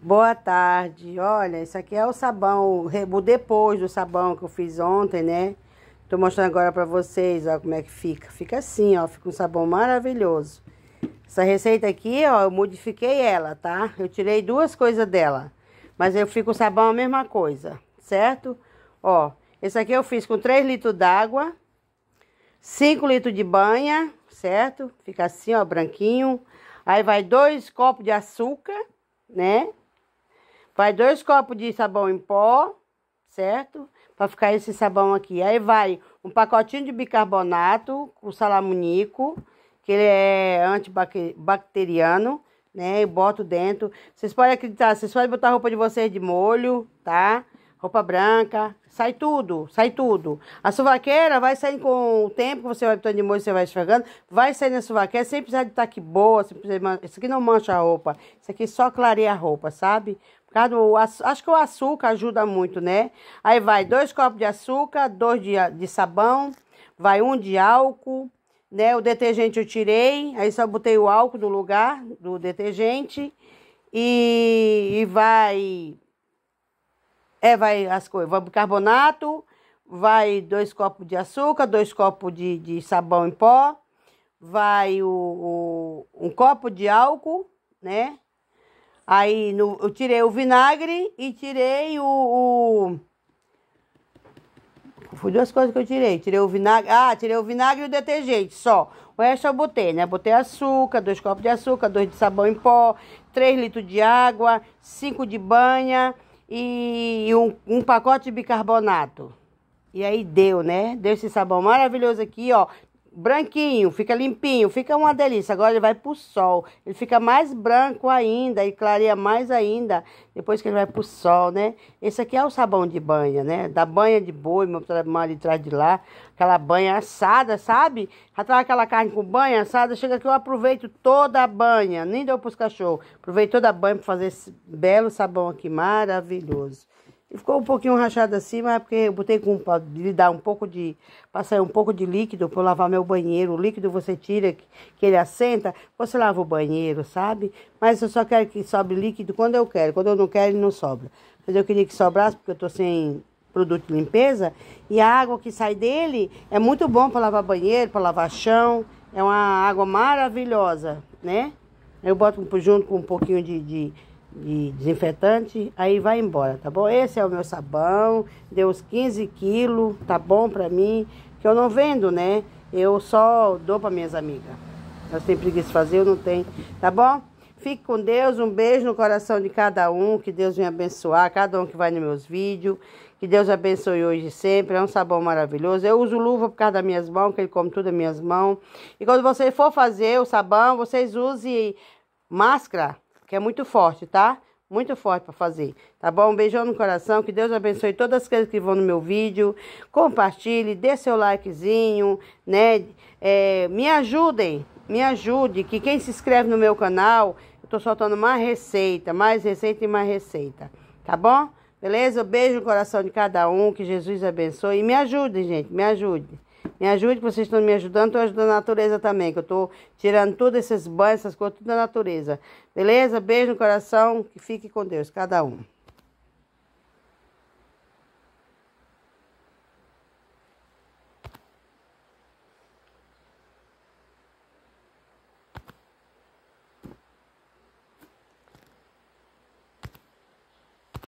Boa tarde. Olha, isso aqui é o sabão, o depois do sabão que eu fiz ontem, né? Tô mostrando agora pra vocês, ó, como é que fica. Fica assim, ó, fica um sabão maravilhoso. Essa receita aqui, ó, eu modifiquei ela, tá? Eu tirei duas coisas dela, mas eu fico o sabão a mesma coisa, certo? Ó, esse aqui eu fiz com 3 litros d'água, 5 litros de banha, certo? Fica assim, ó, branquinho. Aí vai dois copos de açúcar, né? Vai dois copos de sabão em pó, certo? Para ficar esse sabão aqui. Aí vai um pacotinho de bicarbonato com salamunico, que ele é antibacteriano, né? Eu boto dentro. Vocês podem acreditar, vocês podem botar a roupa de vocês de molho, tá? Roupa branca, sai tudo, sai tudo. A suvaqueira vai saindo com o tempo que você vai botando de molho, você vai esfregando, vai sair na suvaqueira, sem precisar de aqui boa, sem precisar de man... isso aqui não mancha a roupa, isso aqui só clareia a roupa, sabe? acho que o açúcar ajuda muito, né? Aí vai dois copos de açúcar, dois de, de sabão, vai um de álcool, né? O detergente eu tirei, aí só botei o álcool no lugar do detergente e, e vai é vai as coisas, vai bicarbonato, vai dois copos de açúcar, dois copos de, de sabão em pó, vai o, o um copo de álcool, né? Aí no, eu tirei o vinagre e tirei o, o. Foi duas coisas que eu tirei. Tirei o vinagre. Ah, tirei o vinagre e o detergente só. O resto eu botei, né? Botei açúcar, dois copos de açúcar, dois de sabão em pó, três litros de água, cinco de banha e um, um pacote de bicarbonato. E aí deu, né? Deu esse sabão maravilhoso aqui, ó branquinho, fica limpinho, fica uma delícia. Agora ele vai pro sol, ele fica mais branco ainda e clareia mais ainda depois que ele vai pro sol, né? Esse aqui é o sabão de banha, né? Da banha de boi, meu trabalho de trás de lá, aquela banha assada, sabe? Já aquela carne com banha assada, chega que eu aproveito toda a banha, nem deu pros cachorros. Aproveito toda a banha para fazer esse belo sabão aqui maravilhoso. E ficou um pouquinho rachado assim, mas é porque eu botei com para lhe dar um pouco de. passar um pouco de líquido para lavar meu banheiro. O líquido você tira, que ele assenta, você lava o banheiro, sabe? Mas eu só quero que sobre líquido quando eu quero. Quando eu não quero, ele não sobra. Mas eu queria que sobrasse, porque eu estou sem produto de limpeza. E a água que sai dele é muito bom para lavar banheiro, para lavar chão. É uma água maravilhosa, né? Eu boto junto com um pouquinho de, de de desinfetante, aí vai embora, tá bom? Esse é o meu sabão, deu uns 15 quilos, tá bom pra mim, que eu não vendo, né? Eu só dou pra minhas amigas. Elas têm preguiça de fazer, eu não tenho, tá bom? Fique com Deus, um beijo no coração de cada um, que Deus venha abençoar, cada um que vai nos meus vídeos, que Deus abençoe hoje e sempre, é um sabão maravilhoso. Eu uso luva por causa das minhas mãos, que ele come tudo das minhas mãos. E quando você for fazer o sabão, vocês usem máscara, que é muito forte, tá? Muito forte para fazer, tá bom? Um beijão no coração, que Deus abençoe todas as que vão no meu vídeo. Compartilhe, dê seu likezinho, né? É, me ajudem, me ajude, que quem se inscreve no meu canal, eu tô soltando mais receita, mais receita e mais receita, tá bom? Beleza? beijo no coração de cada um, que Jesus abençoe e me ajude, gente, me ajude. Me ajude, vocês estão me ajudando, estou ajudando a natureza também, que eu estou tirando todos esses banhos, essas coisas, tudo da natureza. Beleza? Beijo no coração, que fique com Deus, cada um.